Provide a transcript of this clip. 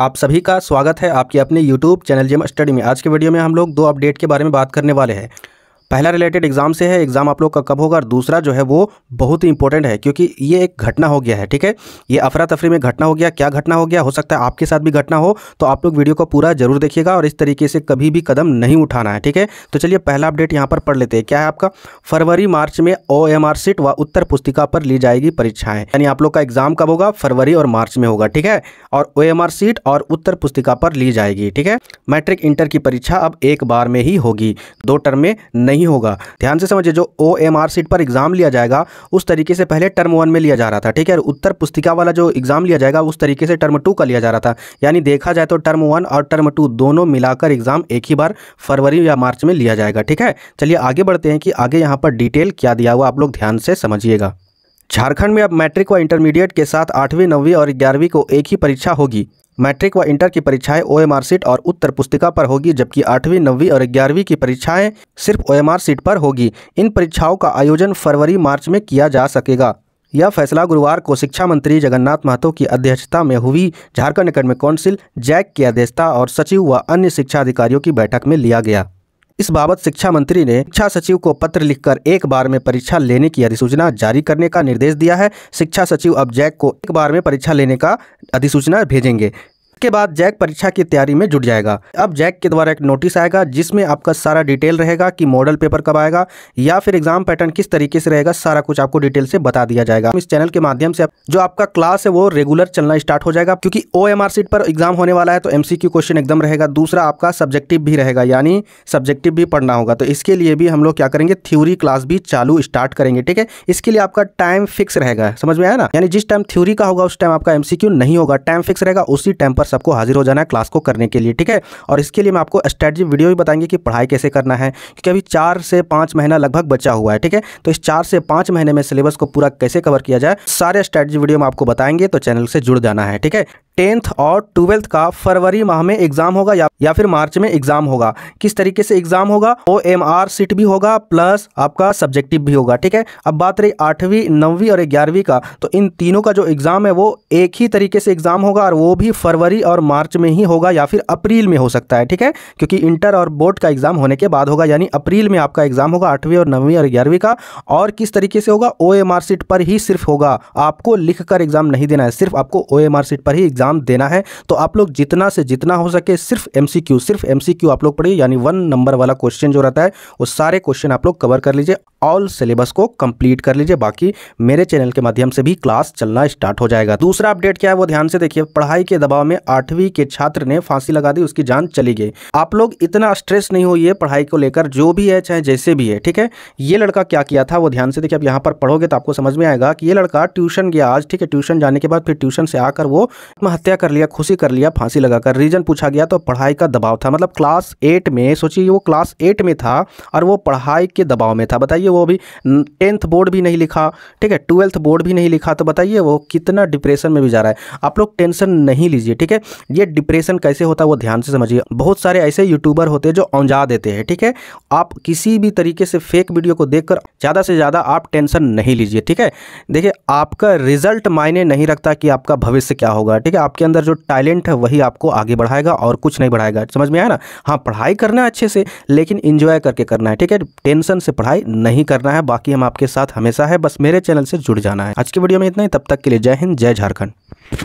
आप सभी का स्वागत है आपके अपने YouTube चैनल जिम स्टडी में आज के वीडियो में हम लोग दो अपडेट के बारे में बात करने वाले हैं पहला रिलेटेड एग्जाम से है एग्जाम आप लोग का कब होगा और दूसरा जो है वो बहुत ही इंपॉर्टेंट है क्योंकि ये एक घटना हो गया है ठीक है ये अफरा तफरी में घटना हो गया क्या घटना हो गया हो सकता है आपके साथ भी घटना हो तो आप लोग वीडियो को पूरा जरूर देखिएगा और इस तरीके से कभी भी कदम नहीं उठाना है ठीक है तो चलिए पहला अपडेट यहाँ पर पढ़ लेते हैं क्या है आपका फरवरी मार्च में ओ एम आर सीट व उत्तर पुस्तिका पर ली जाएगी परीक्षाएं यानी आप लोग का एग्जाम कब होगा फरवरी और मार्च में होगा ठीक है और ओ एम आर सीट और उत्तर पुस्तिका पर ली जाएगी ठीक है मैट्रिक इंटर की परीक्षा अब एक बार में ही होगी दो टर्म में नहीं नहीं होगा ध्यान से समझिए जो ओ एम आर सीट पर एग्जाम लिया जाएगा उस तरीके से पहले टर्म वन में लिया जा रहा था ठीक है उत्तर पुस्तिका वाला जो एग्जाम लिया जाएगा उस तरीके से टर्म टू का लिया जा रहा था यानी देखा जाए तो टर्म वन और टर्म टू दोनों मिलाकर एग्जाम एक ही बार फरवरी या मार्च में लिया जाएगा ठीक है चलिए आगे बढ़ते हैं कि आगे यहाँ पर डिटेल क्या दिया हुआ आप लोग ध्यान से समझिएगा झारखंड में अब मैट्रिक व इंटरमीडिएट के साथ आठवीं नौवीं और ग्यारहवीं को एक ही परीक्षा होगी मैट्रिक व इंटर की परीक्षाएं ओ एम और उत्तर पुस्तिका पर होगी जबकि आठवीं नौवीं और ग्यारहवीं की परीक्षाएं सिर्फ ओ सीट पर होगी इन परीक्षाओं का आयोजन फरवरी मार्च में किया जा सकेगा यह फैसला गुरुवार को शिक्षा मंत्री जगन्नाथ महतो की अध्यक्षता में हुई झारखंड अकेडमिक काउंसिल जैक की अध्यक्षता और सचिव व अन्य शिक्षा अधिकारियों की बैठक में लिया गया इस बाबत शिक्षा मंत्री ने शिक्षा सचिव को पत्र लिखकर एक बार में परीक्षा लेने की अधिसूचना जारी करने का निर्देश दिया है शिक्षा सचिव अब जैक को एक बार में परीक्षा लेने का अधिसूचना भेजेंगे इसके बाद जैक परीक्षा की तैयारी में जुट जाएगा अब जैक के द्वारा एक नोटिस आएगा जिसमें आपका सारा डिटेल रहेगा कि मॉडल पेपर कब आएगा या फिर एग्जाम पैटर्न किस तरीके से रहेगा सारा कुछ आपको डिटेल से बता दिया जाएगा इस चैनल के माध्यम से जो आपका क्लास है वो रेगुलर चलना स्टार्ट हो जाएगा क्योंकि ओ सीट पर एग्जाम होने वाला है तो एम क्वेश्चन एकदम रहेगा दूसरा आपका सब्जेक्टिव भी रहेगा यानी सब्जेक्टिव भी पढ़ना होगा तो इसके लिए भी हम लोग क्या करेंगे थ्योरी क्लास भी चालू स्टार्ट करेंगे ठीक है इसके लिए आपका टाइम फिक्स रहेगा समझ में आया ना यानी जिस टाइम थ्योरी का होगा उस टाइम आपका एमसीक्यू नहीं होगा टाइम फिक्स रहेगा उसी टाइम पर सबको हाजिर हो जाना है क्लास को करने के लिए ठीक है और इसके लिए मैं आपको स्ट्रेटजी वीडियो भी बताएंगे कि पढ़ाई कैसे करना है क्योंकि अभी चार से पाँच महीना लगभग बचा हुआ है ठीक है तो इस चार से पाँच महीने में सिलेबस को पूरा कैसे कवर किया जाए सारे स्ट्रेटजी वीडियो में आपको बताएंगे तो चैनल से जुड़ जाना है ठीक है टेंथ और ट्वेल्थ का फरवरी माह में एग्ज़ाम होगा या या फिर मार्च में एग्ज़ाम होगा किस तरीके से एग्ज़ाम होगा ओ एम आर सीट भी होगा प्लस आपका सब्जेक्टिव भी होगा ठीक है अब बात रही आठवीं नौवीं और ग्यारहवीं का तो इन तीनों का जो एग्ज़ाम है वो एक ही तरीके से एग्ज़ाम होगा और वो भी फरवरी और मार्च में ही होगा या फिर अप्रैल में हो सकता है ठीक है क्योंकि इंटर और बोर्ड का एग्ज़ाम होने के बाद होगा यानी अप्रैल में आपका एग्ज़ाम होगा आठवीं और नौवीं और ग्यारहवीं का और किस तरीके से होगा ओ एम आर सीट पर ही सिर्फ होगा आपको लिख एग्ज़ाम नहीं देना है सिर्फ आपको ओ एम आर सीट पर ही एग्ज़ाम एग्ज़ाम देना है तो आप लोग जितना से जितना हो सके सिर्फ एम सिर्फ एम आप लोग पढ़िए यानी वन नंबर वाला क्वेश्चन जो रहता है वो सारे क्वेश्चन आप लोग कवर कर लीजिए ऑल सिलेबस को कंप्लीट कर लीजिए बाकी मेरे चैनल के माध्यम से भी क्लास चलना स्टार्ट हो जाएगा दूसरा अपडेट क्या है वो ध्यान से देखिए पढ़ाई के दबाव में आठवीं के छात्र ने फांसी लगा दी उसकी जान चली गई आप लोग इतना स्ट्रेस नहीं हुई है पढ़ाई को लेकर जो भी है चाहे जैसे भी है ठीक है ये लड़का क्या किया था वो ध्यान से देखिए अब यहाँ पर पढ़ोगे तो आपको समझ में आएगा कि ये लड़का ट्यूशन गया आज ठीक है ट्यूशन जाने के बाद फिर ट्यूशन से आकर वो हत्या कर लिया खुशी कर लिया फांसी लगाकर रीजन पूछा गया तो पढ़ाई का दबाव था मतलब क्लास एट में सोचिए वो क्लास एट में था और वो पढ़ाई के दबाव में था बताइए वो अभी टेंथ बोर्ड भी नहीं लिखा ठीक है ट्वेल्थ बोर्ड भी नहीं लिखा तो बताइए वो कितना डिप्रेशन में भी जा रहा है आप लोग टेंशन नहीं लीजिए ठीक है ये डिप्रेशन कैसे होता है वो ध्यान से समझिए बहुत सारे ऐसे यूट्यूबर होते हैं जो औंजा देते हैं ठीक है आप किसी भी तरीके से फेक वीडियो को देखकर ज़्यादा से ज़्यादा आप टेंशन नहीं लीजिए ठीक है देखिए आपका रिजल्ट मायने नहीं रखता कि आपका भविष्य क्या होगा ठीक है आपके अंदर जो टैलेंट है वही आपको आगे बढ़ाएगा और कुछ नहीं बढ़ाएगा समझ में आया ना हाँ पढ़ाई करना है अच्छे से लेकिन इंजॉय करके करना है ठीक है टेंशन से पढ़ाई नहीं करना है बाकी हम आपके साथ हमेशा है बस मेरे चैनल से जुड़ जाना है आज की वीडियो में इतना ही तब तक के लिए जय हिंद जय झारखंड